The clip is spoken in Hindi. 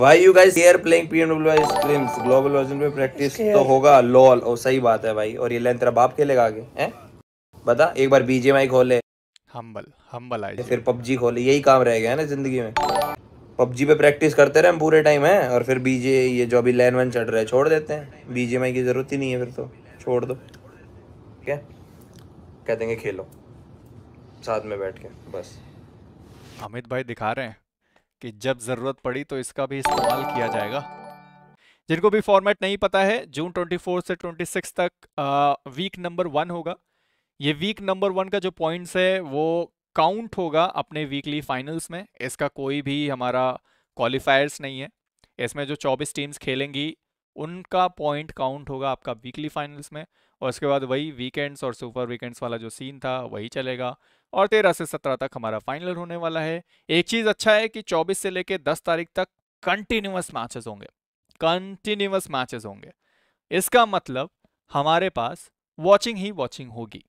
भाई you guys are playing PMWI scrims global version पे प्रैक्टिस तो होगा लॉल और सही बात है भाई और ये लेन तेरा बाप खेलेगा आगे हैं बता एक बार बीजेएमआई ले हम्बल हम्बल आई फिर पबजी खोले यही काम रह गया है ना जिंदगी में पबजी पे प्रैक्टिस करते रहे हम पूरे टाइम है और फिर बीजे ये जो अभी लैन वन चढ़ रहा है छोड़ देते हैं बीजेएमआई की जरूरत ही नहीं है फिर तो छोड़ दो क्या कह देंगे खेलो साथ में बैठ के बस अमित भाई दिखा रहे हैं कि जब ज़रूरत पड़ी तो इसका भी इस्तेमाल किया जाएगा जिनको भी फॉर्मेट नहीं पता है जून 24 से 26 तक आ, वीक नंबर वन होगा ये वीक नंबर वन का जो पॉइंट्स है वो काउंट होगा अपने वीकली फाइनल्स में इसका कोई भी हमारा क्वालिफायर्स नहीं है इसमें जो 24 टीम्स खेलेंगी उनका पॉइंट काउंट होगा आपका वीकली फाइनल्स में और उसके बाद वही वीकेंड्स और सुपर वीकेंड्स वाला जो सीन था वही चलेगा और तेरह से सत्रह तक हमारा फाइनल होने वाला है एक चीज़ अच्छा है कि चौबीस से लेकर दस तारीख तक कंटिन्यूस मैचेस होंगे कंटिन्यूस मैचेस होंगे इसका मतलब हमारे पास वॉचिंग ही वॉचिंग होगी